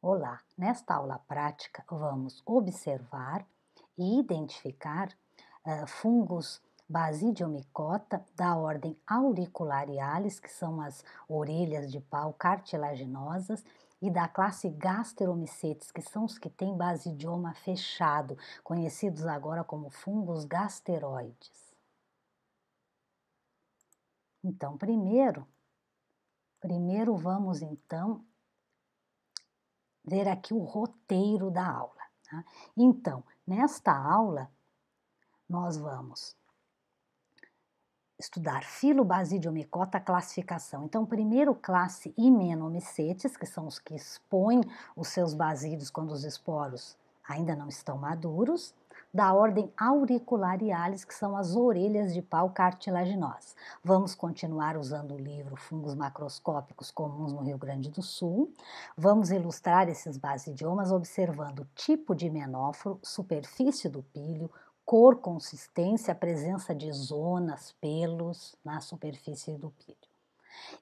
Olá! Nesta aula prática, vamos observar e identificar uh, fungos basidiomicota da ordem auriculariales, que são as orelhas de pau cartilaginosas, e da classe gasteromicetes, que são os que têm basidioma fechado, conhecidos agora como fungos gasteroides. Então, primeiro, primeiro vamos então ler aqui o roteiro da aula. Tá? Então, nesta aula, nós vamos estudar filo, base, idiomicota, classificação. Então, primeiro classe imenomicetes, que são os que expõem os seus basídios quando os esporos ainda não estão maduros da ordem auriculariales, que são as orelhas de pau cartilaginosas. Vamos continuar usando o livro Fungos Macroscópicos Comuns no Rio Grande do Sul. Vamos ilustrar esses basidiomas observando o tipo de menóforo, superfície do pílio, cor, consistência, presença de zonas, pelos na superfície do pílio.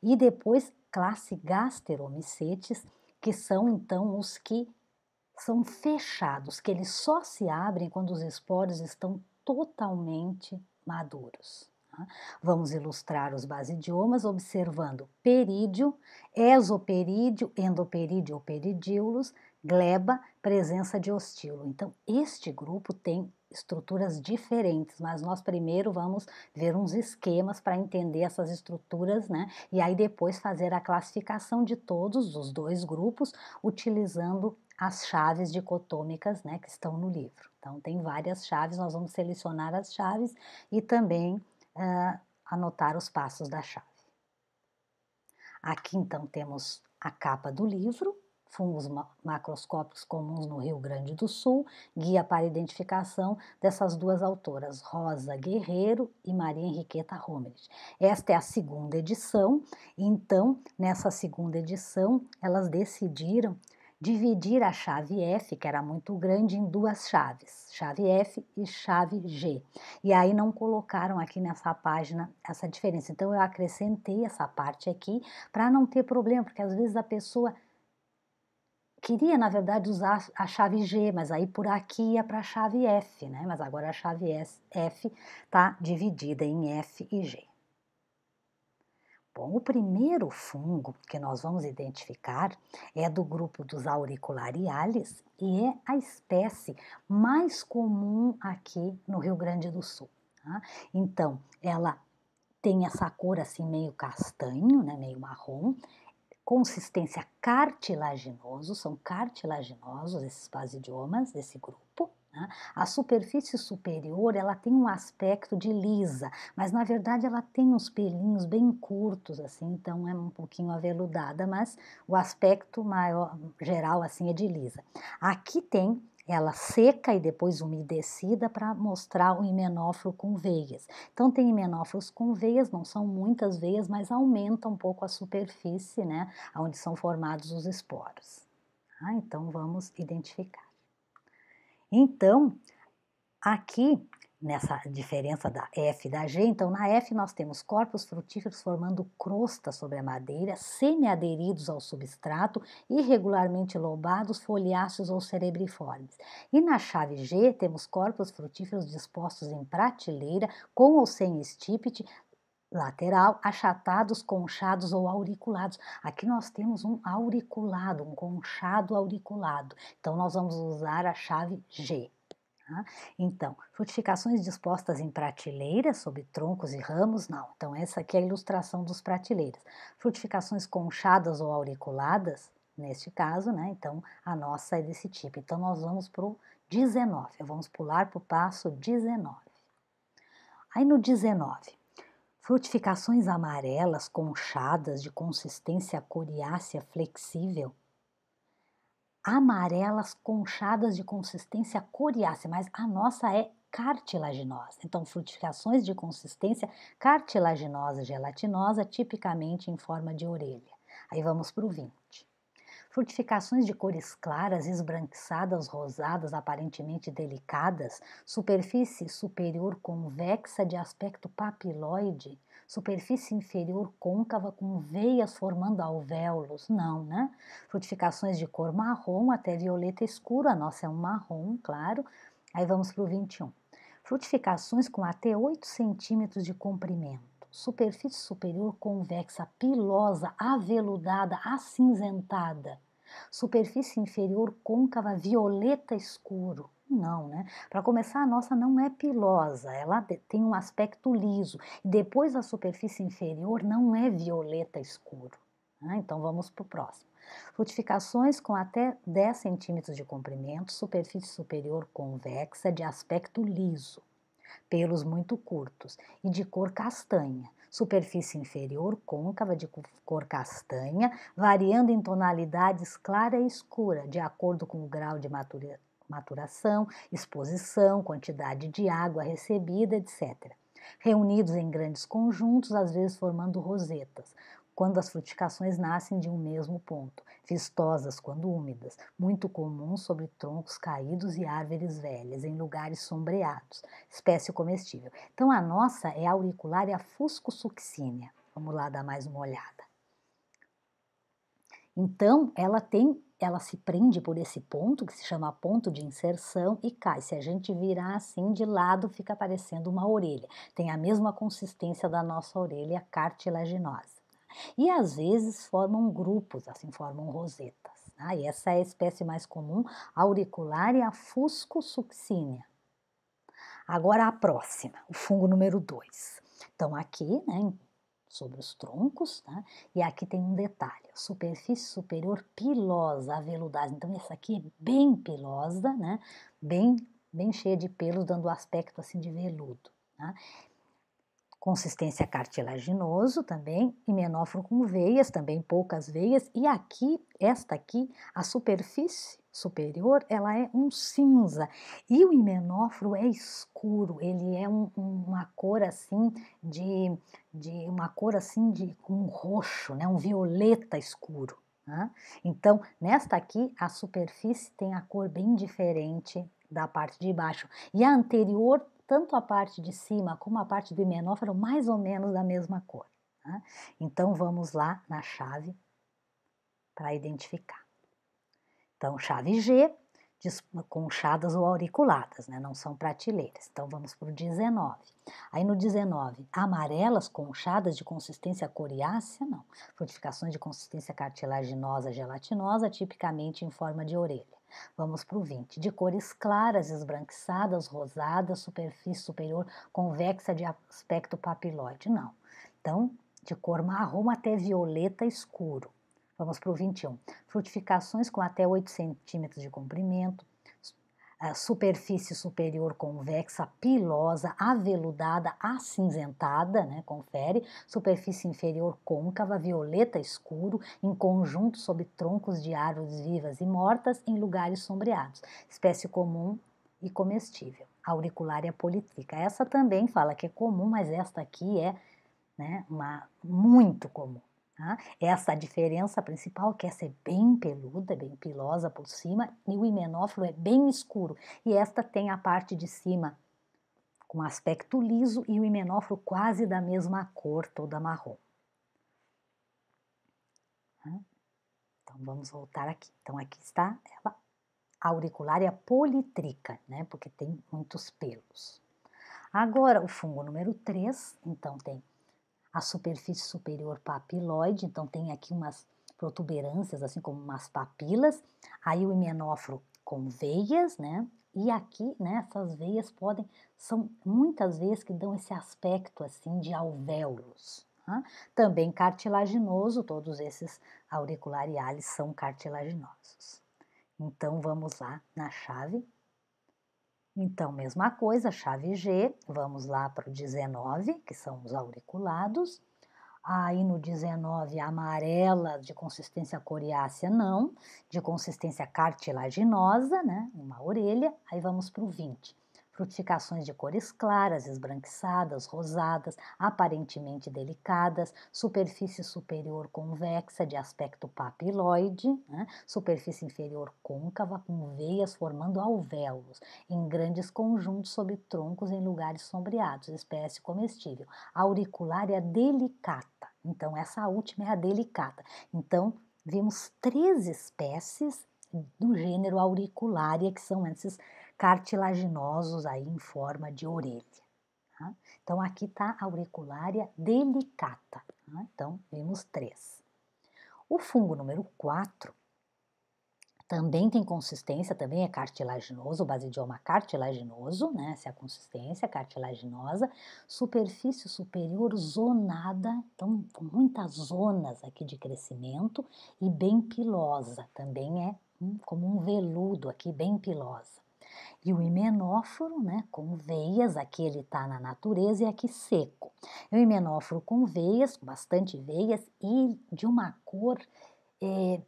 E depois, classe gasteromicetes, que são então os que são fechados, que eles só se abrem quando os esporos estão totalmente maduros. Tá? Vamos ilustrar os basidiomas observando perídio, exoperídio, endoperídio ou peridíolos, gleba, presença de ostilo. Então, este grupo tem estruturas diferentes, mas nós primeiro vamos ver uns esquemas para entender essas estruturas, né? E aí depois fazer a classificação de todos os dois grupos utilizando as chaves dicotômicas né, que estão no livro. Então, tem várias chaves, nós vamos selecionar as chaves e também uh, anotar os passos da chave. Aqui, então, temos a capa do livro, Fungos Macroscópicos Comuns no Rio Grande do Sul, guia para identificação dessas duas autoras, Rosa Guerreiro e Maria Henriqueta Homerich. Esta é a segunda edição, então, nessa segunda edição, elas decidiram dividir a chave F, que era muito grande, em duas chaves, chave F e chave G. E aí não colocaram aqui nessa página essa diferença. Então eu acrescentei essa parte aqui para não ter problema, porque às vezes a pessoa queria, na verdade, usar a chave G, mas aí por aqui ia para a chave F, né? Mas agora a chave F está dividida em F e G. Bom, o primeiro fungo que nós vamos identificar é do grupo dos auriculariales e é a espécie mais comum aqui no Rio Grande do Sul. Tá? Então, ela tem essa cor assim meio castanho, né, meio marrom, consistência cartilaginoso, são cartilaginosos esses basidiomas desse grupo, né? A superfície superior ela tem um aspecto de lisa, mas na verdade ela tem uns pelinhos bem curtos, assim, então é um pouquinho aveludada, mas o aspecto maior, geral assim é de lisa. Aqui tem ela seca e depois umedecida para mostrar o himenófilo com veias. Então tem himenófilos com veias, não são muitas veias, mas aumenta um pouco a superfície, né, onde são formados os esporos. Ah, então vamos identificar. Então, aqui nessa diferença da F e da G, então na F nós temos corpos frutíferos formando crosta sobre a madeira, semiaderidos ao substrato, irregularmente lobados, foliáceos ou cerebriformes. E na chave G temos corpos frutíferos dispostos em prateleira, com ou sem estípite, lateral, achatados, conchados ou auriculados. Aqui nós temos um auriculado, um conchado auriculado. Então nós vamos usar a chave G. Tá? Então, frutificações dispostas em prateleiras, sobre troncos e ramos, não. Então, essa aqui é a ilustração dos prateleiras. Frutificações conchadas ou auriculadas, neste caso, né? Então, a nossa é desse tipo. Então, nós vamos para o 19, vamos pular para o passo 19. Aí no 19, frutificações amarelas conchadas de consistência coriácea flexível. Amarelas conchadas de consistência coriácea, mas a nossa é cartilaginosa. Então, frutificações de consistência cartilaginosa gelatinosa, tipicamente em forma de orelha. Aí vamos para o vinho. Frutificações de cores claras, esbranquiçadas, rosadas, aparentemente delicadas, superfície superior convexa de aspecto papiloide, superfície inferior côncava com veias formando alvéolos, não, né? Frutificações de cor marrom até violeta escuro, a nossa é um marrom, claro. Aí vamos para o 21. Frutificações com até 8 centímetros de comprimento superfície superior convexa, pilosa, aveludada, acinzentada superfície inferior côncava violeta escuro. Não, né? Para começar, a nossa não é pilosa, ela tem um aspecto liso. Depois, a superfície inferior não é violeta escuro. Né? Então, vamos para o próximo. Frutificações com até 10 centímetros de comprimento, superfície superior convexa, de aspecto liso, pelos muito curtos e de cor castanha superfície inferior côncava de cor castanha, variando em tonalidades clara e escura, de acordo com o grau de maturação, exposição, quantidade de água recebida, etc. Reunidos em grandes conjuntos, às vezes formando rosetas quando as frutificações nascem de um mesmo ponto, vistosas quando úmidas, muito comum sobre troncos caídos e árvores velhas, em lugares sombreados, espécie comestível. Então a nossa é a fusco succinea. Vamos lá dar mais uma olhada. Então, ela tem, ela se prende por esse ponto que se chama ponto de inserção e cai. Se a gente virar assim de lado, fica parecendo uma orelha. Tem a mesma consistência da nossa orelha cartilaginosa. E às vezes formam grupos, assim formam rosetas. Né? E essa é a espécie mais comum, auricularia fuscosuccinia. Agora a próxima, o fungo número 2. Então aqui, né, sobre os troncos, né? e aqui tem um detalhe, superfície superior pilosa, aveludada. Então essa aqui é bem pilosa, né? bem, bem cheia de pelos, dando o aspecto assim de veludo. Né? consistência cartilaginoso também, e com veias, também poucas veias, e aqui, esta aqui, a superfície superior, ela é um cinza, e o himenóforo é escuro, ele é um, uma cor assim de, de uma cor assim de um roxo, né, um violeta escuro. Né? Então, nesta aqui, a superfície tem a cor bem diferente da parte de baixo, e a anterior tanto a parte de cima como a parte do himenó foram mais ou menos da mesma cor. Né? Então vamos lá na chave para identificar. Então, chave G, conchadas ou auriculadas, né? não são prateleiras. Então vamos para o 19. Aí no 19, amarelas, conchadas de consistência coriácea, não. Frutificações de consistência cartilaginosa, gelatinosa, tipicamente em forma de orelha. Vamos para o 20. De cores claras, esbranquiçadas, rosadas, superfície superior convexa de aspecto papiloide. Não. Então, de cor marrom até violeta escuro. Vamos para o 21. Frutificações com até 8 centímetros de comprimento, a superfície superior convexa, pilosa, aveludada, acinzentada, né? confere, superfície inferior côncava, violeta escuro, em conjunto sob troncos de árvores vivas e mortas, em lugares sombreados. Espécie comum e comestível. Auricularia politrica. Essa também fala que é comum, mas esta aqui é né, uma, muito comum. Tá? Essa diferença principal, que essa é bem peluda, bem pilosa por cima, e o himenófilo é bem escuro. E esta tem a parte de cima com aspecto liso e o himenófilo quase da mesma cor, toda marrom. Tá? Então vamos voltar aqui. Então aqui está ela, auriculária politrica, né? porque tem muitos pelos. Agora o fungo número 3, então tem a superfície superior papiloide, então tem aqui umas protuberâncias, assim como umas papilas, aí o himenóforo com veias, né? E aqui, né, essas veias podem, são muitas veias que dão esse aspecto assim de alvéolos. Tá? Também cartilaginoso, todos esses auriculares são cartilaginosos. Então vamos lá na chave então, mesma coisa, chave G, vamos lá para o 19, que são os auriculados. Aí no 19, amarela de consistência coriácea, não, de consistência cartilaginosa, né? Uma orelha. Aí vamos para o 20 frutificações de cores claras, esbranquiçadas, rosadas, aparentemente delicadas, superfície superior convexa de aspecto papiloide, né? superfície inferior côncava com veias formando alvéolos, em grandes conjuntos sob troncos em lugares sombreados, espécie comestível, auricularia é delicata. Então, essa última é a delicata. Então, vimos três espécies do gênero auricularia, é que são esses cartilaginosos aí em forma de orelha. Tá? Então, aqui está a auriculária delicata. Tá? Então, vimos três. O fungo número 4 também tem consistência, também é cartilaginoso, o basidioma cartilaginoso, né? Essa é a consistência cartilaginosa, superfície superior zonada, então com muitas zonas aqui de crescimento e bem pilosa, também é como um veludo aqui, bem pilosa. E o himenóforo, né, com veias, aqui ele está na natureza e aqui seco. O imenóforo himenóforo com veias, com bastante veias e de uma cor é,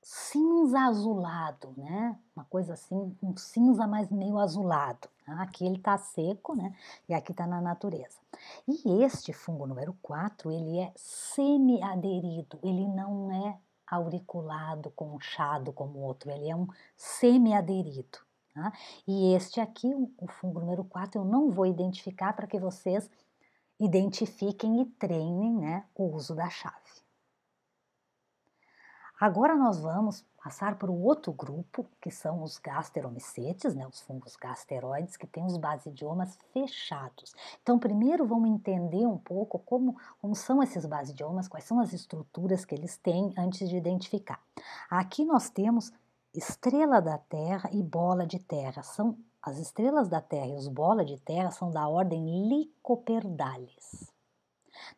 cinza azulado, né? Uma coisa assim, um cinza mais meio azulado. Aqui ele está seco, né? E aqui está na natureza. E este fungo número 4, ele é semi-aderido, ele não é auriculado, conchado como o outro, ele é um semi-aderido. Tá? E este aqui, o fungo número 4, eu não vou identificar para que vocês identifiquem e treinem né, o uso da chave. Agora nós vamos passar para o outro grupo, que são os gasteromicetes, né, os fungos gasteroides, que têm os basidiomas fechados. Então, primeiro vamos entender um pouco como, como são esses basidiomas, quais são as estruturas que eles têm antes de identificar. Aqui nós temos estrela da Terra e bola de terra. São as estrelas da Terra e os bola de terra são da ordem Licoperdales.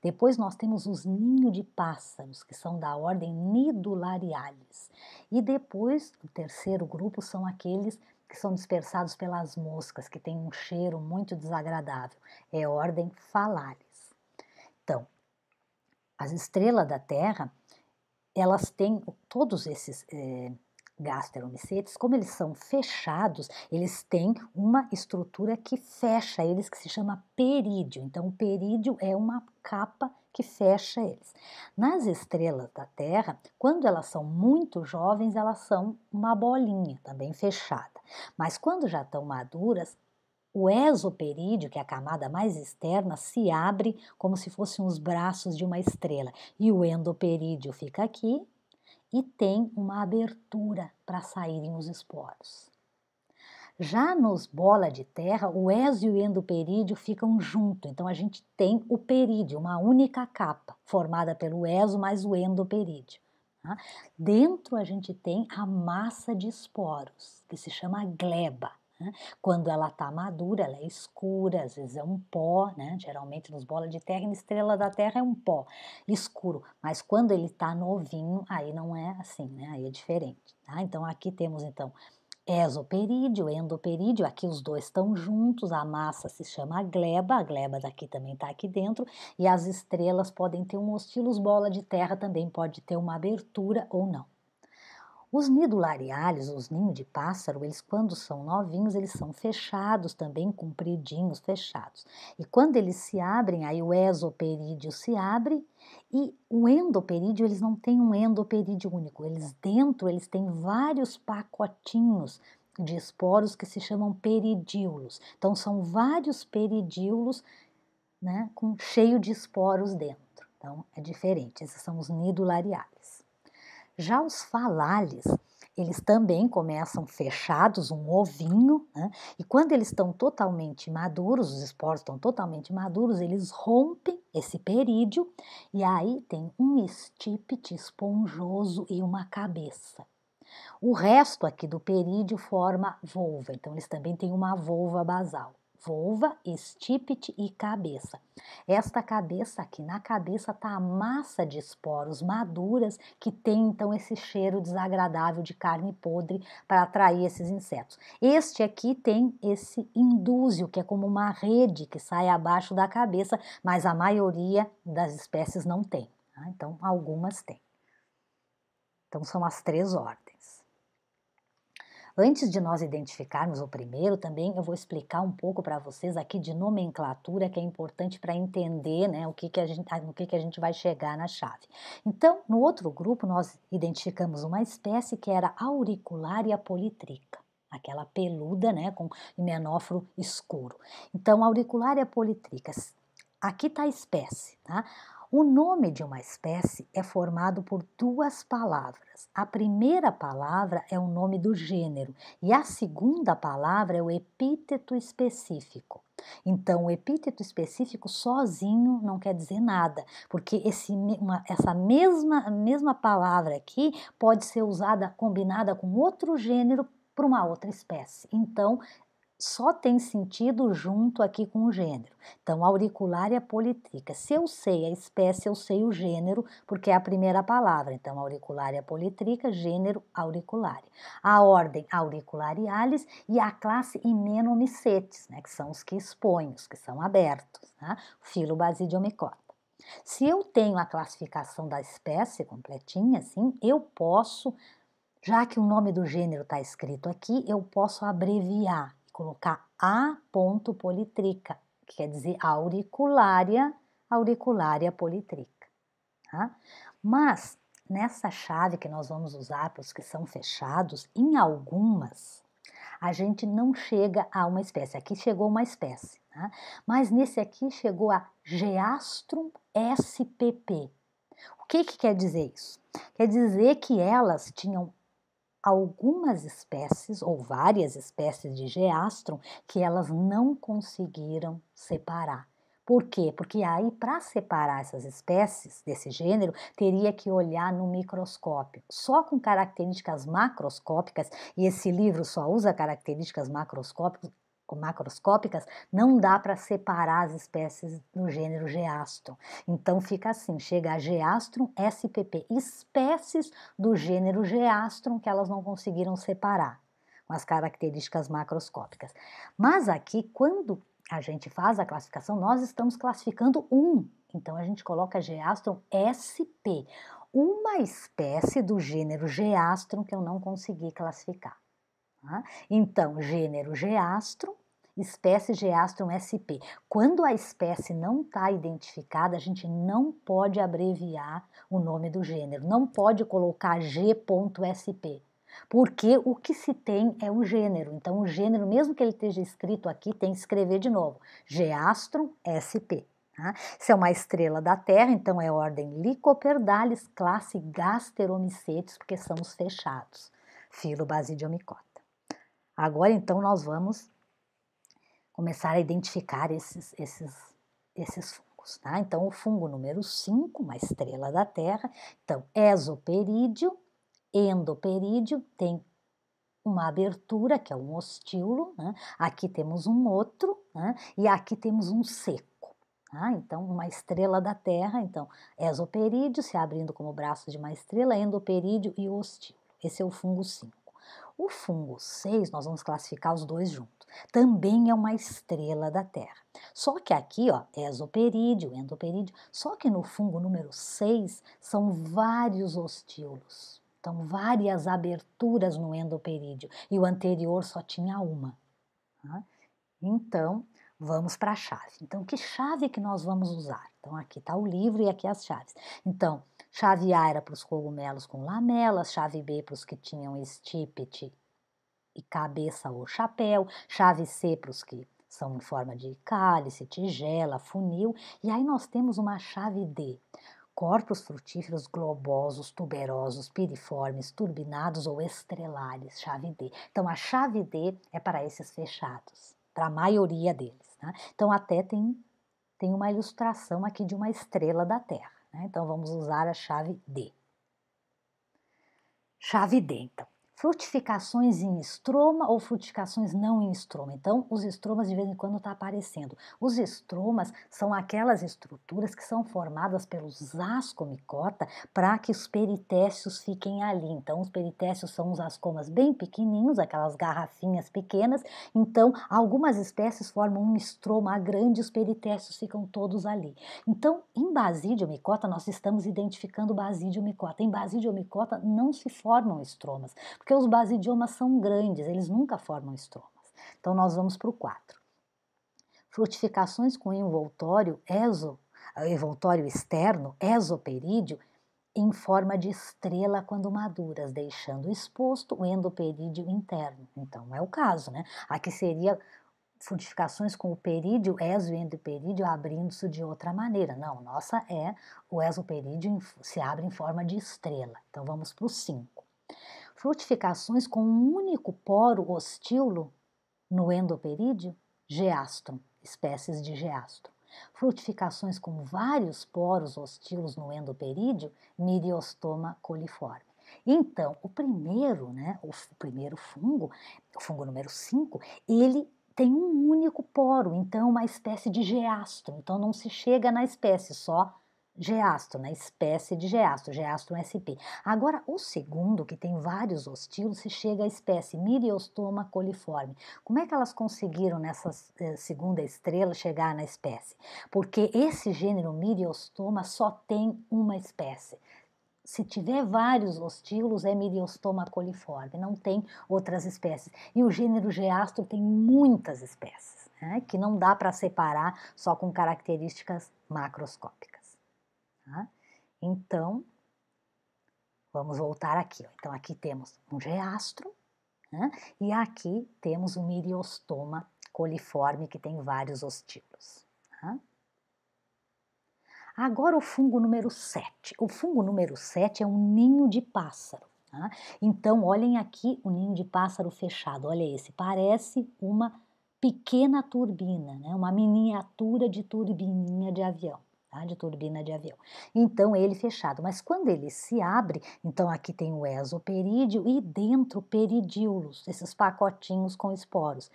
Depois nós temos os ninhos de pássaros, que são da ordem Nidulariales. E depois, o terceiro grupo são aqueles que são dispersados pelas moscas, que têm um cheiro muito desagradável. É ordem Falares. Então, as estrelas da Terra, elas têm todos esses eh, Gasteromicetes, como eles são fechados, eles têm uma estrutura que fecha eles, que se chama perídeo. Então, o perídeo é uma capa que fecha eles. Nas estrelas da Terra, quando elas são muito jovens, elas são uma bolinha também fechada. Mas quando já estão maduras, o exoperídeo, que é a camada mais externa, se abre como se fossem os braços de uma estrela. E o endoperídeo fica aqui e tem uma abertura para saírem os esporos. Já nos bola de terra, o ésio e o endoperídeo ficam junto, então a gente tem o perídeo, uma única capa, formada pelo ésio mais o endoperídeo. Tá? Dentro a gente tem a massa de esporos, que se chama gleba. Né? Quando ela está madura, ela é escura, às vezes é um pó, né? geralmente nos bolas de terra, e na estrela da terra é um pó escuro, mas quando ele está novinho, aí não é assim, né? aí é diferente. Tá? Então aqui temos então exoperídeo, endoperídeo, aqui os dois estão juntos, a massa se chama gleba, a gleba daqui também está aqui dentro, e as estrelas podem ter um hostilus, bola de terra também pode ter uma abertura ou não. Os nidulariales, os ninhos de pássaro, eles quando são novinhos, eles são fechados também, compridinhos, fechados. E quando eles se abrem, aí o esoperídeo se abre e o endoperídeo, eles não têm um endoperídeo único, eles dentro, eles têm vários pacotinhos de esporos que se chamam peridíolos. Então são vários peridíolos, né, com cheio de esporos dentro. Então é diferente, esses são os nidulariales. Já os falales, eles também começam fechados, um ovinho, né? e quando eles estão totalmente maduros, os esporos estão totalmente maduros, eles rompem esse perídio e aí tem um estípite esponjoso e uma cabeça. O resto aqui do perídio forma volva, então eles também têm uma volva basal. Volva, estípite e cabeça. Esta cabeça aqui, na cabeça está a massa de esporos maduras que tem então esse cheiro desagradável de carne podre para atrair esses insetos. Este aqui tem esse indúzio, que é como uma rede que sai abaixo da cabeça, mas a maioria das espécies não tem. Tá? Então, algumas têm. Então, são as três ordens. Antes de nós identificarmos o primeiro, também eu vou explicar um pouco para vocês aqui de nomenclatura que é importante para entender né, o que, que a gente, no que, que a gente vai chegar na chave. Então, no outro grupo, nós identificamos uma espécie que era auricularia politrica aquela peluda, né, com himenóforo escuro. Então, auricularia politrica. Aqui está a espécie, tá? O nome de uma espécie é formado por duas palavras. A primeira palavra é o nome do gênero e a segunda palavra é o epíteto específico. Então, o epíteto específico sozinho não quer dizer nada, porque esse, uma, essa mesma, mesma palavra aqui pode ser usada, combinada com outro gênero para uma outra espécie. Então, só tem sentido junto aqui com o gênero. Então, auricularia é politrica. Se eu sei a espécie, eu sei o gênero, porque é a primeira palavra. Então, auricularia é politrica, gênero auricularia. A ordem auricularialis e a classe Imenomicetes, né, que são os que expõem, os que são abertos. Né? Filo basidiomicota. Se eu tenho a classificação da espécie completinha, assim, eu posso, já que o nome do gênero está escrito aqui, eu posso abreviar colocar A ponto politrica, que quer dizer auriculária, auriculária politrica. Tá? Mas nessa chave que nós vamos usar para os que são fechados, em algumas a gente não chega a uma espécie. Aqui chegou uma espécie, tá? mas nesse aqui chegou a Geastrum SPP. O que, que quer dizer isso? Quer dizer que elas tinham algumas espécies ou várias espécies de Geastrum que elas não conseguiram separar. Por quê? Porque aí, para separar essas espécies desse gênero, teria que olhar no microscópio. Só com características macroscópicas, e esse livro só usa características macroscópicas, macroscópicas, não dá para separar as espécies do gênero Geastrum. Então fica assim, chega a Geastrum spp, espécies do gênero Geastrum que elas não conseguiram separar com as características macroscópicas. Mas aqui, quando a gente faz a classificação, nós estamos classificando um. Então a gente coloca Geastrum sp, uma espécie do gênero Geastrum que eu não consegui classificar. Tá? Então, gênero Geastrum espécie Geastrum sp. Quando a espécie não está identificada, a gente não pode abreviar o nome do gênero, não pode colocar g.sp, porque o que se tem é o gênero. Então, o gênero, mesmo que ele esteja escrito aqui, tem que escrever de novo: Geastrum sp. Tá? Isso é uma estrela da Terra, então é ordem Lycoperdales, classe Gasteromicetes, porque são os fechados, filo Basidiomicota. Agora, então, nós vamos começar a identificar esses, esses, esses fungos. Tá? Então, o fungo número 5, uma estrela da Terra, então, exoperídeo, endoperídeo, tem uma abertura, que é um ostíolo, né? aqui temos um outro, né? e aqui temos um seco. Ah, então, uma estrela da Terra, então, exoperídeo, se abrindo como braço de uma estrela, endoperídeo e ostíolo. Esse é o fungo 5. O fungo 6, nós vamos classificar os dois juntos também é uma estrela da Terra. Só que aqui, ó, é esoperídeo, endoperídeo, só que no fungo número 6 são vários ostíolos. Então, várias aberturas no endoperídeo e o anterior só tinha uma. Tá? Então, vamos para a chave. Então, que chave que nós vamos usar? Então, aqui está o livro e aqui as chaves. Então, chave A era para os cogumelos com lamelas, chave B para os que tinham estípite e cabeça ou chapéu, chave C para os que são em forma de cálice, tigela, funil, e aí nós temos uma chave D. Corpos frutíferos globosos, tuberosos, piriformes, turbinados ou estrelares, chave D. Então, a chave D é para esses fechados, para a maioria deles. Né? Então, até tem, tem uma ilustração aqui de uma estrela da Terra. Né? Então, vamos usar a chave D. Chave D, então frutificações em estroma ou frutificações não em estroma. Então, os estromas de vez em quando estão tá aparecendo. Os estromas são aquelas estruturas que são formadas pelos ascomicota para que os peritécios fiquem ali. Então, os peritécios são os ascomas bem pequenininhos, aquelas garrafinhas pequenas. Então, algumas espécies formam um estroma grande, os peritécios ficam todos ali. Então, em basidiomicota micota, nós estamos identificando basidiomicota. micota. Em basidiomicota micota não se formam estromas porque os basidiomas são grandes, eles nunca formam estromas. Então nós vamos para o 4. Frutificações com envoltório exo, envoltório externo, exoperídeo, em forma de estrela quando maduras, deixando exposto o endoperídeo interno. Então é o caso, né? Aqui seria frutificações com o perídeo, exo e endoperídeo abrindo-se de outra maneira. Não, nossa é o exoperídeo se abre em forma de estrela. Então vamos para o 5 frutificações com um único poro hostilo no endoperídeo, geastrum, espécies de geastrum. Frutificações com vários poros hostilos no endoperídeo, miriostoma coliforme. Então, o primeiro, né, o primeiro fungo, o fungo número 5, ele tem um único poro, então é uma espécie de geastro. Então não se chega na espécie, só Geastro, né? Espécie de geastro, geastro SP. Agora, o segundo, que tem vários ostilos, se chega à espécie Miriostoma coliforme. Como é que elas conseguiram nessa eh, segunda estrela chegar na espécie? Porque esse gênero Miriostoma só tem uma espécie. Se tiver vários ostilos, é Miriostoma coliforme, não tem outras espécies. E o gênero geastro tem muitas espécies, né? que não dá para separar só com características macroscópicas. Tá? Então, vamos voltar aqui. Então, aqui temos um geastro né? e aqui temos um miriostoma coliforme que tem vários ostilos. Tá? Agora o fungo número 7. O fungo número 7 é um ninho de pássaro. Tá? Então, olhem aqui o ninho de pássaro fechado. Olha esse, parece uma pequena turbina, né? uma miniatura de turbininha de avião tá? de turbina de avião. Então ele fechado, mas quando ele se abre, então aqui tem o exoperídeo e dentro peridíolos, esses pacotinhos com esporos.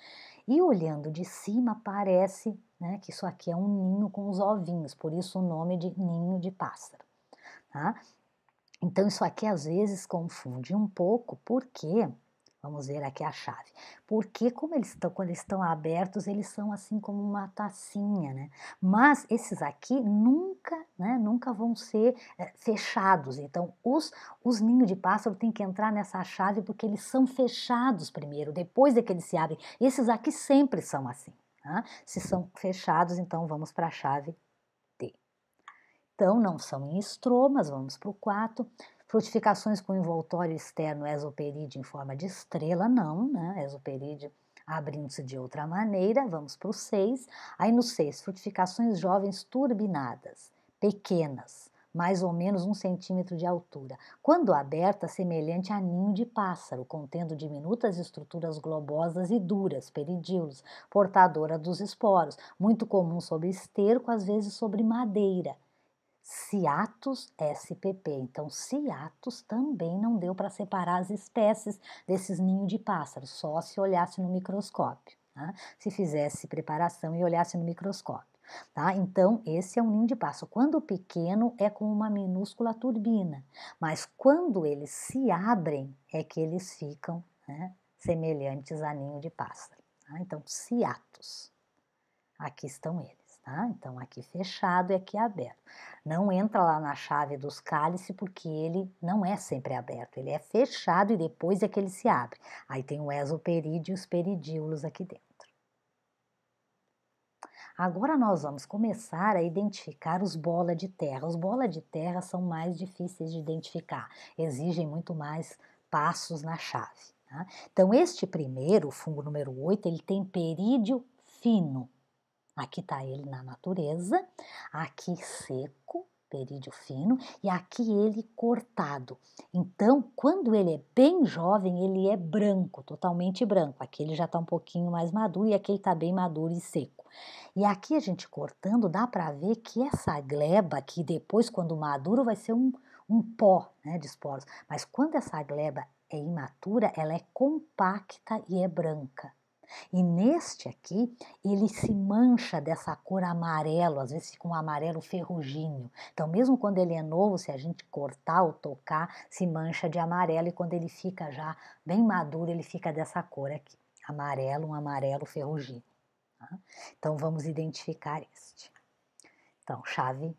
E olhando de cima parece né, que isso aqui é um ninho com os ovinhos, por isso o nome de ninho de pássaro. Tá? Então isso aqui às vezes confunde um pouco, porque Vamos ver aqui a chave. Porque como eles estão, quando eles estão abertos, eles são assim como uma tacinha, né? Mas esses aqui nunca, né, nunca vão ser é, fechados. Então, os, os ninhos de pássaro tem que entrar nessa chave porque eles são fechados primeiro, depois é que eles se abrem. Esses aqui sempre são assim. Tá? Se são fechados, então vamos para a chave D. Então, não são em estromas, vamos para o 4 frutificações com envoltório externo exoperide em forma de estrela, não, né? Exoperide abrindo-se de outra maneira, vamos para o 6. Aí no 6, frutificações jovens turbinadas, pequenas, mais ou menos um centímetro de altura, quando aberta, semelhante a ninho de pássaro, contendo diminutas estruturas globosas e duras, peridíolos, portadora dos esporos, muito comum sobre esterco, às vezes sobre madeira. Ciatus spp. Então, Ciatus também não deu para separar as espécies desses ninhos de pássaros, só se olhasse no microscópio, tá? se fizesse preparação e olhasse no microscópio. Tá? Então, esse é um ninho de pássaro. Quando pequeno, é com uma minúscula turbina, mas quando eles se abrem, é que eles ficam né, semelhantes a ninho de pássaro. Tá? Então, ciatos. Aqui estão eles. Tá? Então, aqui fechado e aqui aberto. Não entra lá na chave dos cálices, porque ele não é sempre aberto, ele é fechado e depois é que ele se abre. Aí tem o esoperídeo e os peridíolos aqui dentro. Agora nós vamos começar a identificar os bola de terra. Os bola de terra são mais difíceis de identificar, exigem muito mais passos na chave. Tá? Então, este primeiro, o fungo número 8, ele tem perídeo fino Aqui está ele na natureza, aqui seco, perídeo fino, e aqui ele cortado. Então, quando ele é bem jovem, ele é branco, totalmente branco. Aqui ele já está um pouquinho mais maduro e aqui ele está bem maduro e seco. E aqui a gente cortando, dá para ver que essa gleba, que depois, quando maduro, vai ser um, um pó né, de esporos. Mas quando essa gleba é imatura, ela é compacta e é branca. E neste aqui, ele se mancha dessa cor amarelo, às vezes fica um amarelo ferrugíneo. Então, mesmo quando ele é novo, se a gente cortar ou tocar, se mancha de amarelo e quando ele fica já bem maduro, ele fica dessa cor aqui, amarelo, um amarelo ferrugíneo. Tá? Então, vamos identificar este. Então, chave,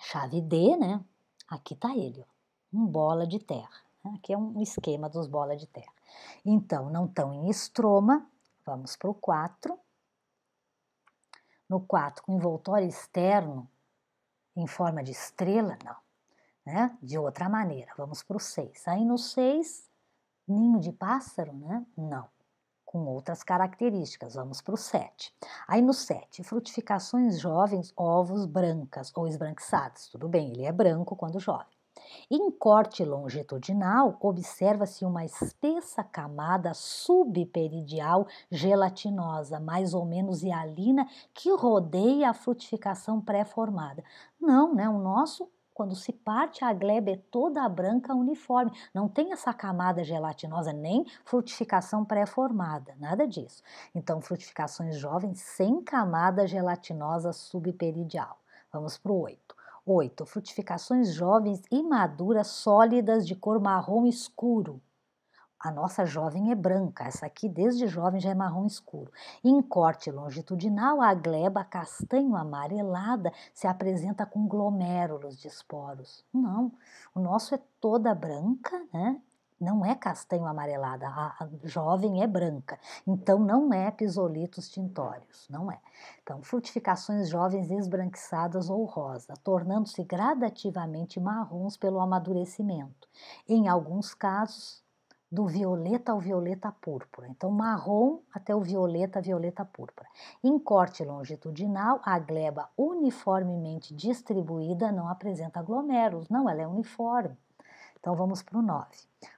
chave D, né? Aqui está ele, ó, um bola de terra. Né? Aqui é um esquema dos bolas de terra. Então, não estão em estroma, vamos para o 4. No 4, com envoltório externo em forma de estrela, não. Né? De outra maneira, vamos para o 6. Aí no 6, ninho de pássaro, né? Não. Com outras características, vamos para o 7. Aí no 7, frutificações jovens, ovos brancas ou esbranquiçados. Tudo bem, ele é branco quando jovem. Em corte longitudinal, observa-se uma espessa camada subperidial gelatinosa, mais ou menos hialina, que rodeia a frutificação pré-formada. Não, né? O nosso quando se parte a glebe é toda branca uniforme, não tem essa camada gelatinosa nem frutificação pré-formada, nada disso. Então, frutificações jovens sem camada gelatinosa subperidial. Vamos para o 8. 8. Frutificações jovens e maduras sólidas de cor marrom escuro. A nossa jovem é branca, essa aqui desde jovem já é marrom escuro. Em corte longitudinal, a gleba castanho amarelada se apresenta com glomérulos de esporos. Não, o nosso é toda branca, né? não é castanho amarelada, a, jovem é branca. Então não é pisolitos tintórios, não é. Então, frutificações jovens esbranquiçadas ou rosa, tornando-se gradativamente marrons pelo amadurecimento. Em alguns casos, do violeta ao violeta púrpura. Então, marrom até o violeta, violeta púrpura. Em corte longitudinal, a gleba uniformemente distribuída não apresenta glomérulos. Não, ela é uniforme. Então vamos para o 9.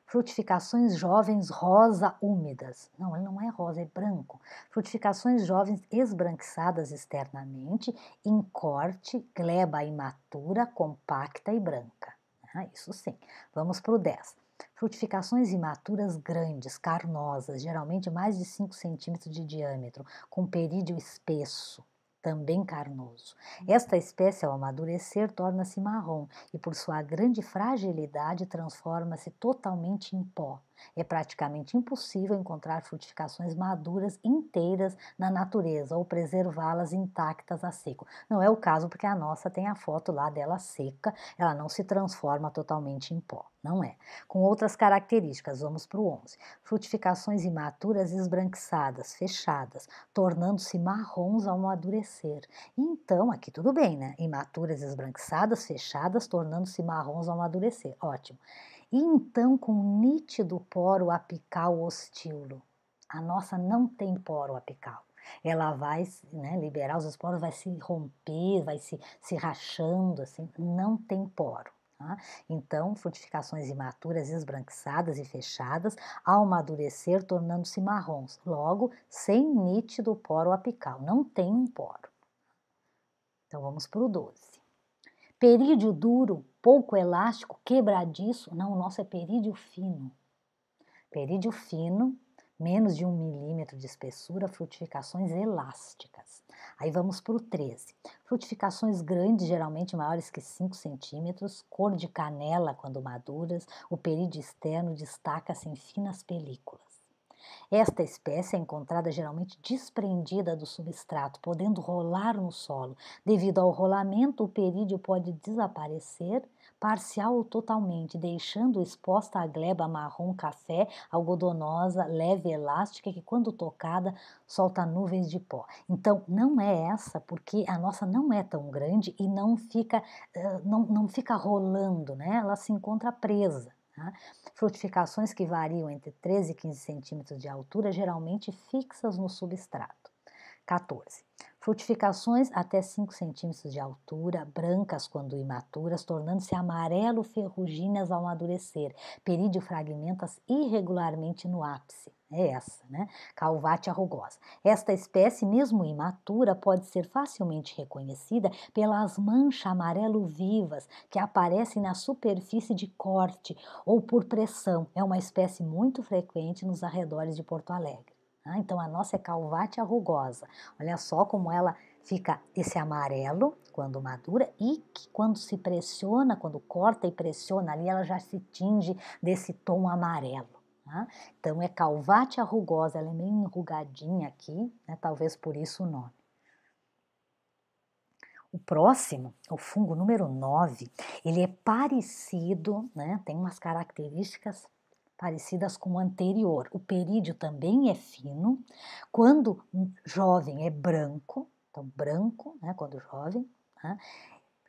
Frutificações jovens rosa úmidas. Não, ele não é rosa, é branco. Frutificações jovens esbranquiçadas externamente, em corte, gleba imatura, compacta e branca. Ah, isso sim. Vamos para o 10. Frutificações imaturas grandes, carnosas, geralmente mais de 5 centímetros de diâmetro, com perídio espesso também carnoso. Hum. Esta espécie, ao amadurecer, torna-se marrom e, por sua grande fragilidade, transforma-se totalmente em pó. É praticamente impossível encontrar frutificações maduras inteiras na natureza ou preservá-las intactas a seco. Não é o caso porque a nossa tem a foto lá dela seca, ela não se transforma totalmente em pó, não é. Com outras características, vamos para o 11. Frutificações imaturas esbranquiçadas, fechadas, tornando-se marrons ao amadurecer. Então, aqui tudo bem, né? Imaturas esbranquiçadas, fechadas, tornando-se marrons ao amadurecer. Ótimo e então com um nítido poro apical ostíolo. A nossa não tem poro apical. Ela vai né, liberar os esporos vai se romper, vai se, se rachando, assim, não tem poro. Tá? Então, frutificações imaturas, esbranquiçadas e fechadas, ao madurecer, tornando-se marrons, logo sem nítido poro apical, não tem um poro. Então, vamos para o 12. Perídio duro pouco elástico, quebradiço. Não, o nosso é perídio fino. Perídio fino, menos de um milímetro de espessura, frutificações elásticas. Aí vamos para o 13. Frutificações grandes, geralmente maiores que 5 centímetros, cor de canela quando maduras, o perídio externo destaca-se em finas películas. Esta espécie é encontrada geralmente desprendida do substrato, podendo rolar no solo. Devido ao rolamento, o perídio pode desaparecer parcial ou totalmente, deixando exposta a gleba marrom café, algodonosa, leve elástica, que quando tocada solta nuvens de pó. Então, não é essa, porque a nossa não é tão grande e não fica, eh, não, não fica rolando, né? ela se encontra presa. Tá? Frutificações que variam entre 13 e 15 centímetros de altura, geralmente fixas no substrato. 14. Frutificações até 5 centímetros de altura, brancas quando imaturas, tornando-se amarelo ferruginas ao amadurecer. Perídeo fragmentas irregularmente no ápice. É essa, né? Calvátia rugosa. Esta espécie, mesmo imatura, pode ser facilmente reconhecida pelas manchas amarelo vivas que aparecem na superfície de corte ou por pressão. É uma espécie muito frequente nos arredores de Porto Alegre. Ah, então a nossa é calvátia rugosa. Olha só como ela fica esse amarelo quando madura e que quando se pressiona, quando corta e pressiona ali, ela já se tinge desse tom amarelo. Tá? Então é calvátia rugosa, ela é meio enrugadinha aqui, né? talvez por isso o nome. O próximo, o fungo número 9, ele é parecido, né? tem umas características parecidas com o anterior. O perídio também é fino. Quando jovem é branco, então branco, né, quando jovem. Né?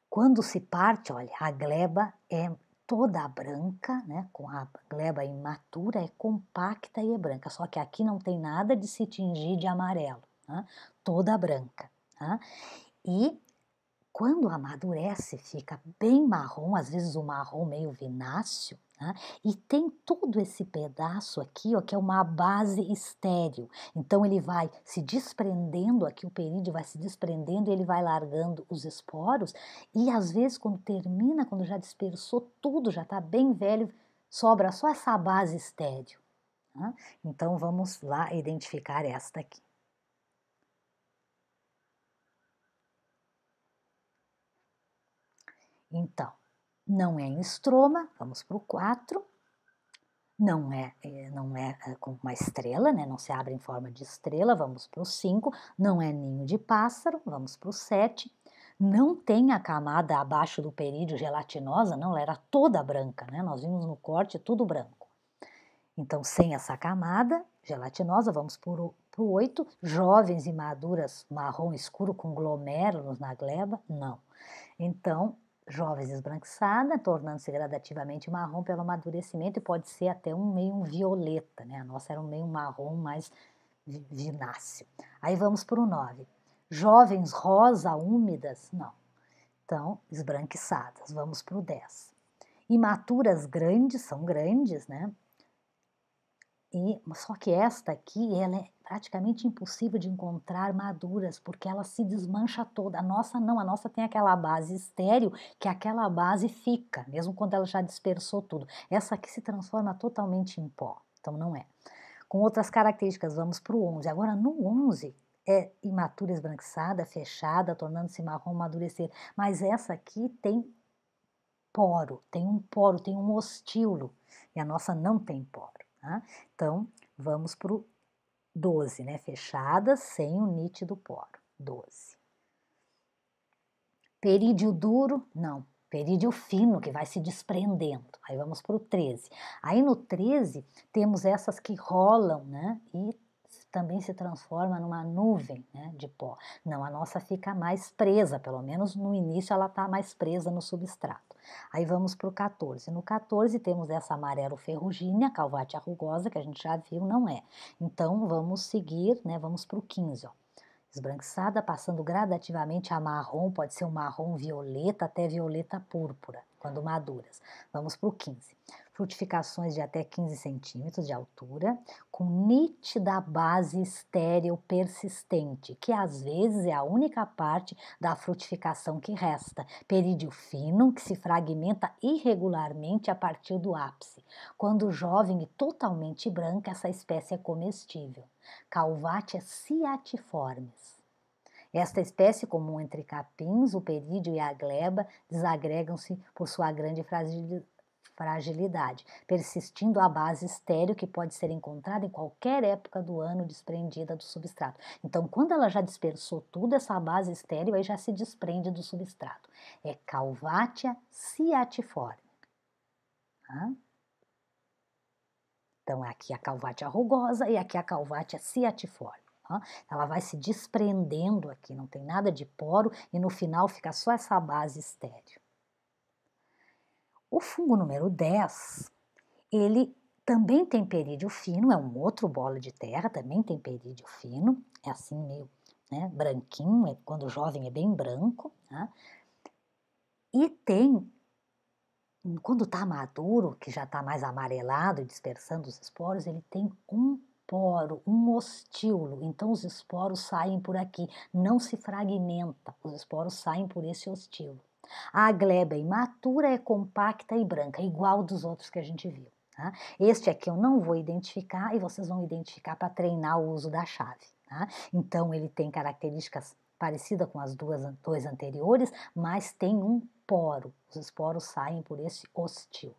Quando se parte, olha, a gleba é toda branca, né, com a gleba imatura, é compacta e é branca. Só que aqui não tem nada de se tingir de amarelo, né? toda branca. Né? E quando amadurece, fica bem marrom, às vezes um marrom meio vináceo, né? e tem todo esse pedaço aqui, ó, que é uma base estéreo. Então ele vai se desprendendo, aqui o perídeo vai se desprendendo e ele vai largando os esporos, e às vezes quando termina, quando já dispersou tudo, já está bem velho, sobra só essa base estéreo. Né? Então vamos lá identificar esta aqui. Então, não é em estroma, vamos para o 4. Não é, é não é, é com uma estrela, né? não se abre em forma de estrela, vamos para o 5. Não é ninho de pássaro, vamos para o 7. Não tem a camada abaixo do perídio gelatinosa, não, ela era toda branca, né? nós vimos no corte tudo branco. Então, sem essa camada gelatinosa, vamos para o 8. Jovens e maduras marrom escuro com glomérulos na gleba, não. Então, jovens esbranquiçada, tornando-se gradativamente marrom pelo amadurecimento e pode ser até um meio violeta, né? A nossa era um meio marrom mais vináceo. Aí vamos para o 9. Jovens rosa úmidas? Não. Então, esbranquiçadas. Vamos para o 10. Imaturas grandes, são grandes, né? E, só que esta aqui, ela é praticamente impossível de encontrar maduras, porque ela se desmancha toda. A nossa não, a nossa tem aquela base estéreo, que aquela base fica, mesmo quando ela já dispersou tudo. Essa aqui se transforma totalmente em pó, então não é. Com outras características, vamos para o 11. Agora, no 11, é imatura esbranquiçada, fechada, tornando-se marrom amadurecer. Mas essa aqui tem poro, tem um poro, tem um ostilo. E a nossa não tem poro. Tá? Então, vamos para o 12, né? Fechada, sem o nítido poro. 12. Perídio duro, não. Perídio fino, que vai se desprendendo. Aí vamos para o 13. Aí no 13, temos essas que rolam, né? E também se transforma numa nuvem né, de pó. Não, a nossa fica mais presa, pelo menos no início ela está mais presa no substrato. Aí vamos para o 14. No 14 temos essa amarelo ferrugínea, calvátia rugosa, que a gente já viu, não é. Então vamos seguir, né, vamos para o 15. Ó. Esbranquiçada, passando gradativamente a marrom, pode ser um marrom violeta até violeta púrpura quando maduras. Vamos para o 15. Frutificações de até 15 centímetros de altura, com nítida base estéril persistente, que às vezes é a única parte da frutificação que resta. Perídeo fino, que se fragmenta irregularmente a partir do ápice. Quando jovem e totalmente branca, essa espécie é comestível. Calvatia é ciatiformes esta espécie comum entre capins, o perídeo e a gleba desagregam-se por sua grande fragilidade, persistindo a base estéreo que pode ser encontrada em qualquer época do ano desprendida do substrato. Então, quando ela já dispersou tudo, essa base estéreo aí já se desprende do substrato. É Calvatia ciatiforme. Então, é aqui a calvátia rugosa e aqui a calvátia ciatiforme. Ela vai se desprendendo aqui, não tem nada de poro e no final fica só essa base estéreo. O fungo número 10, ele também tem perídeo fino, é um outro bolo de terra, também tem perídeo fino, é assim meio né, branquinho, é, quando jovem é bem branco, né? e tem, quando está maduro, que já está mais amarelado e dispersando os esporos, ele tem um esporo, um ostíolo. Então os esporos saem por aqui, não se fragmenta, os esporos saem por esse ostíolo. A gleba imatura é compacta e branca, igual dos outros que a gente viu. Tá? Este aqui eu não vou identificar e vocês vão identificar para treinar o uso da chave. Tá? Então ele tem características parecidas com as duas dois anteriores, mas tem um poro. Os esporos saem por esse ostíolo.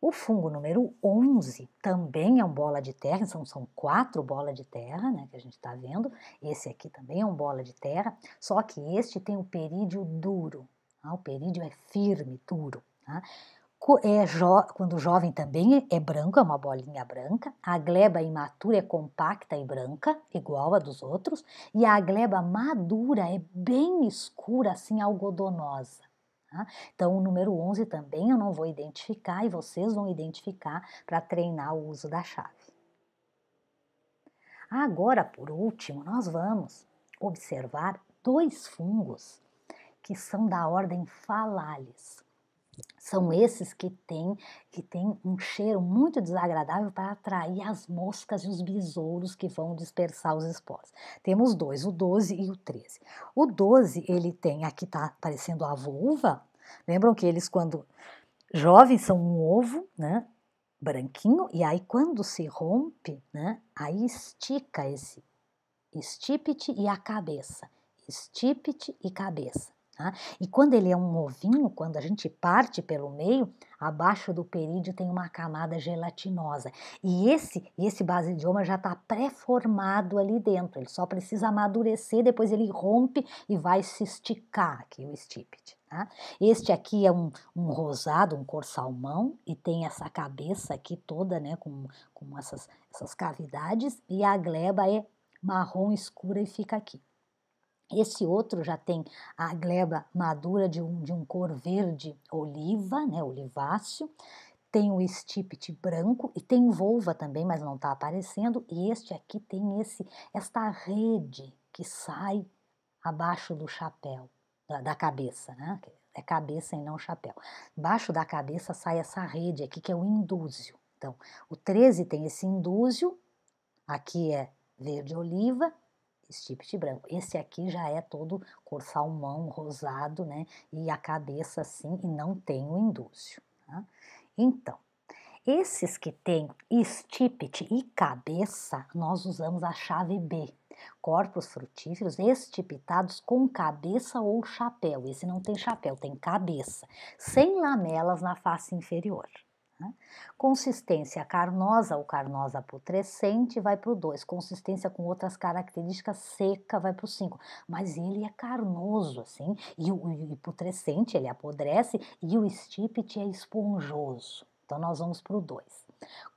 O fungo número 11 também é um bola de terra, são, então são quatro bolas de terra né, que a gente está vendo. Esse aqui também é um bola de terra, só que este tem o perídio duro. Tá? O perídio é firme, duro. Tá? É jo quando jovem também é, é branco, é uma bolinha branca. A gleba imatura é compacta e branca, igual a dos outros. E a gleba madura é bem escura, assim, algodonosa. Tá? Então, o número 11 também eu não vou identificar e vocês vão identificar para treinar o uso da chave. Agora, por último, nós vamos observar dois fungos que são da ordem Falales. São esses que têm que tem um cheiro muito desagradável para atrair as moscas e os besouros que vão dispersar os esporos. Temos dois, o 12 e o 13. O 12, ele tem, aqui está aparecendo a vulva, Lembram que eles, quando jovens, são um ovo, né? Branquinho, e aí quando se rompe, né? Aí estica esse estípite e a cabeça. Estípite e cabeça. Tá? E quando ele é um ovinho, quando a gente parte pelo meio, abaixo do perídeo tem uma camada gelatinosa. E esse, esse basidioma já está pré-formado ali dentro, ele só precisa amadurecer, depois ele rompe e vai se esticar aqui o estípite. Tá? Este aqui é um, um, rosado, um cor salmão, e tem essa cabeça aqui toda, né, com, com essas, essas cavidades, e a gleba é marrom escura e fica aqui. Esse outro já tem a gleba madura de um, de um cor verde oliva, né, oliváceo, tem o estípite branco e tem volva também, mas não está aparecendo, e este aqui tem esse esta rede que sai abaixo do chapéu da, da cabeça, né? É cabeça e não chapéu. Baixo da cabeça sai essa rede aqui que é o indúzio. Então, o 13 tem esse indúzio, aqui é verde oliva, estípite branco. Esse aqui já é todo cor salmão, rosado, né? E a cabeça assim, e não tem o indúzio. Tá? Então, esses que têm estípite e cabeça, nós usamos a chave B, Corpos frutíferos estipitados com cabeça ou chapéu. Esse não tem chapéu, tem cabeça. Sem lamelas na face inferior. Né? Consistência carnosa ou carnosa putrescente vai para o 2, consistência com outras características seca vai para o 5, mas ele é carnoso assim, e o, e putrescente ele apodrece e o estípite é esponjoso. Então nós vamos para o 2.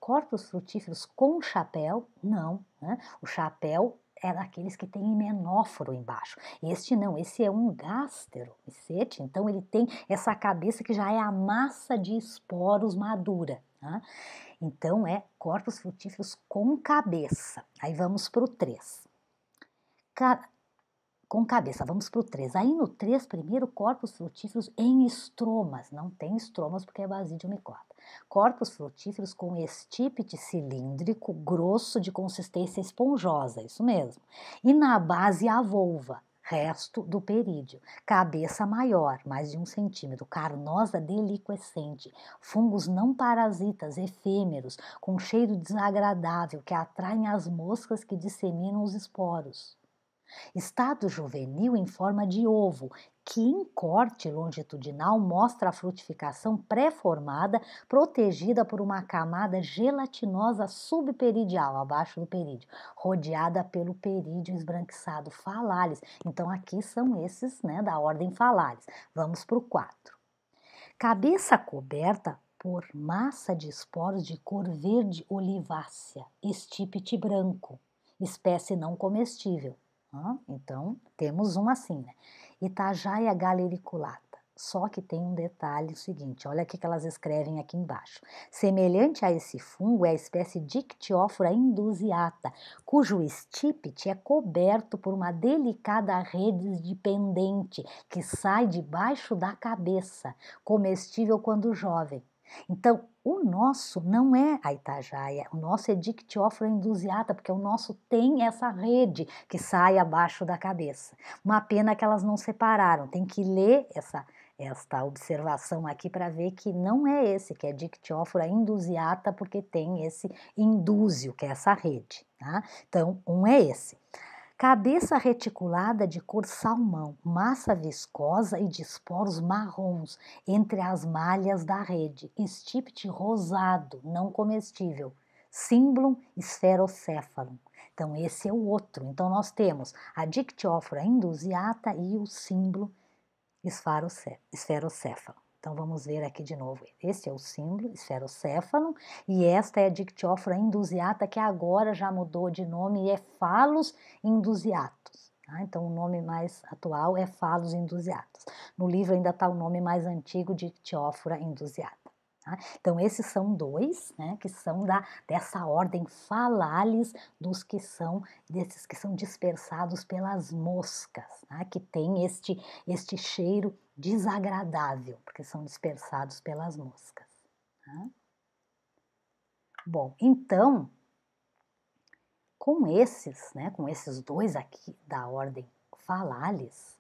Corpos frutíferos com chapéu? Não. Né? O chapéu é daqueles que tem himenóforo embaixo. Este não, esse é um gástero, micete, então ele tem essa cabeça que já é a massa de esporos madura. Né? Então é corpos frutíferos com cabeça. Aí vamos para o 3 com cabeça. Vamos para o 3. Aí no 3, primeiro, corpos frutíferos em estromas. Não tem estromas porque é base de Corpos frutíferos com estípite cilíndrico, grosso, de consistência esponjosa, isso mesmo. E na base a volva, resto do perídeo. Cabeça maior, mais de um centímetro, carnosa deliquescente. Fungos não parasitas, efêmeros, com cheiro desagradável que atraem as moscas que disseminam os esporos. Estado juvenil em forma de ovo, que em corte longitudinal mostra a frutificação pré-formada, protegida por uma camada gelatinosa subperidial, abaixo do perídeo, rodeada pelo perídeo esbranquiçado, falares. Então aqui são esses, né, da ordem falares. Vamos para o 4. Cabeça coberta por massa de esporos de cor verde olivácea, estípite branco, espécie não comestível então, temos uma assim, né? Itajaia é galericulata. Só que tem um detalhe seguinte, olha o que elas escrevem aqui embaixo. Semelhante a esse fungo é a espécie Dictiófora indusiata, cujo estípite é coberto por uma delicada rede de pendente que sai debaixo da cabeça, comestível quando jovem. Então, o nosso não é a Itajaia, o nosso é Dictiófora indusiata, porque o nosso tem essa rede que sai abaixo da cabeça. Uma pena que elas não separaram, tem que ler essa, esta observação aqui para ver que não é esse, que é Dictiófora indusiata, porque tem esse indúzio, que é essa rede. Tá? Então, um é esse. Cabeça reticulada de cor salmão, massa viscosa e de esporos marrons entre as malhas da rede, estípite rosado, não comestível, Simblum esferocéfalo. Então, esse é o outro. Então, nós temos a dictiófora indusiata e o símbolo esferocéfalo. Então vamos ver aqui de novo. Este é o símbolo esferocéfalo e esta é a Dictyophora indusiata que agora já mudou de nome e é Falos indusiatus. Tá? Então o nome mais atual é Falos indusiatus. No livro ainda está o nome mais antigo Dictyophora indusiata. Tá? Então, esses são dois, né, que são da, dessa ordem falales dos que são, desses que são dispersados pelas moscas, tá? que tem este, este cheiro desagradável, porque são dispersados pelas moscas. Tá? Bom, então, com esses, né, com esses dois aqui da ordem falales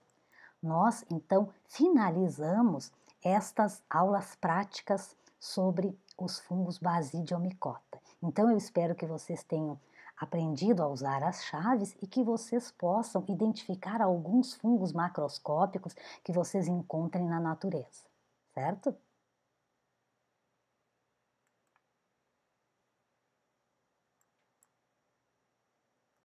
nós então finalizamos estas aulas práticas sobre os fungos basidiomicota. Então eu espero que vocês tenham aprendido a usar as chaves e que vocês possam identificar alguns fungos macroscópicos que vocês encontrem na natureza, certo?